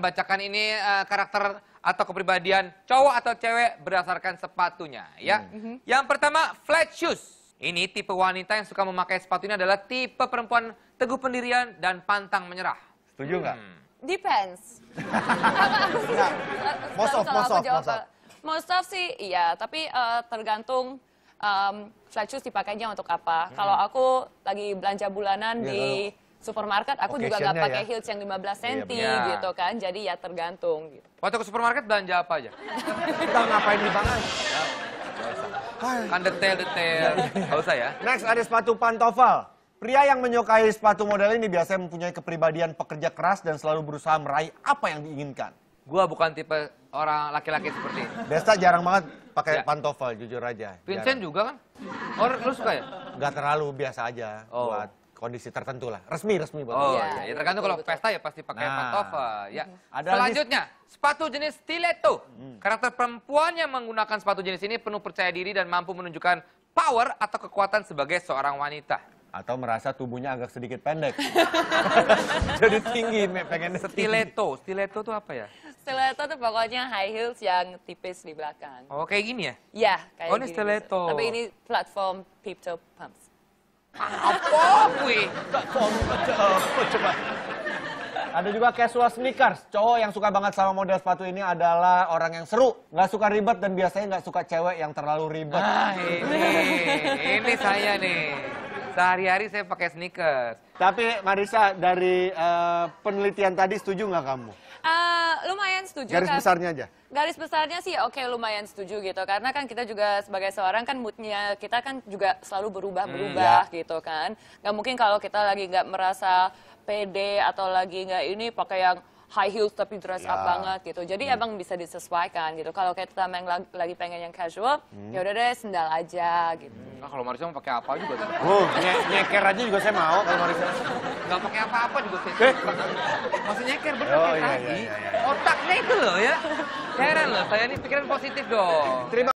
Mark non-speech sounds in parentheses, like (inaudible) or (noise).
Bacakan ini uh, karakter atau kepribadian cowok atau cewek berdasarkan sepatunya ya. Mm -hmm. Mhm. Yang pertama flat shoes. Ini tipe wanita yang suka memakai sepatunya adalah tipe perempuan teguh pendirian dan pantang menyerah. Setuju nggak? Hmm. Depends. nah, (laughs) most of, most of, most of. sih iya, tapi uh, tergantung um, flat shoes dipakainya untuk apa. -hmm. Kalau aku lagi belanja bulanan yeah, di lalu supermarket aku juga gak pakai ya. heels yang 15 cm yeah. gitu kan. Jadi ya tergantung gitu. Waktu ke supermarket belanja apa aja? Kita ngapain di tangan? Kan detail-detail. Iya, iya. Gak usah ya. Next ada sepatu pantofel. Pria yang menyukai sepatu model ini biasanya mempunyai kepribadian pekerja keras dan selalu berusaha meraih apa yang diinginkan. Gua bukan tipe orang laki-laki seperti ini. Desta jarang banget pakai ya. pantofel, jujur aja. Vincent jarang. juga kan? Or, lu suka ya? Gak terlalu, biasa aja. Oh. Buat kondisi tertentu lah. Resmi resmi banget. Oh iya, ya, tergantung kalau pesta ya pasti pakai nah, pantofel. Ya. Ada Selanjutnya, lagi... sepatu jenis stiletto. Hmm. Karakter perempuan yang menggunakan sepatu jenis ini penuh percaya diri dan mampu menunjukkan power atau kekuatan sebagai seorang wanita. Atau merasa tubuhnya agak sedikit pendek. (laughs) Jadi tinggi, pengen Stiletto, stiletto itu apa ya? Stiletto itu pokoknya high heels yang tipis di belakang. Oh, kayak gini ya? Iya, kayak oh, ini stiletto. Tapi ini platform peep toe Pumps. Apa gue? Ada juga casual sneakers. Cowok yang suka banget sama model sepatu ini adalah orang yang seru. Gak suka ribet dan biasanya gak suka cewek yang terlalu ribet. Ah, ini, ini saya nih. Sehari-hari saya pakai sneakers. Tapi Marisa, dari uh, penelitian tadi setuju gak kamu? lumayan setuju. Garis kan? besarnya aja. Garis besarnya sih oke okay, lumayan setuju gitu. Karena kan kita juga sebagai seorang kan moodnya kita kan juga selalu berubah-berubah hmm, ya. gitu kan. Gak mungkin kalau kita lagi gak merasa pede atau lagi gak ini pakai yang high heels tapi dress yeah. up ya. banget gitu. Jadi hmm. emang bisa disesuaikan gitu. Kalau kayak tetap yang lagi, lagi pengen yang casual, hmm. ya udah deh sendal aja gitu. Nah, kalau Marisa mau pakai apa juga tuh. Oh, nye nyeker aja juga saya mau kalau Marisa. Gak pakai apa-apa juga sih. Eh. nyeker bener oh, iya, iya, iya, iya. Otaknya itu loh ya. Heran loh, saya ini pikiran positif dong. Terima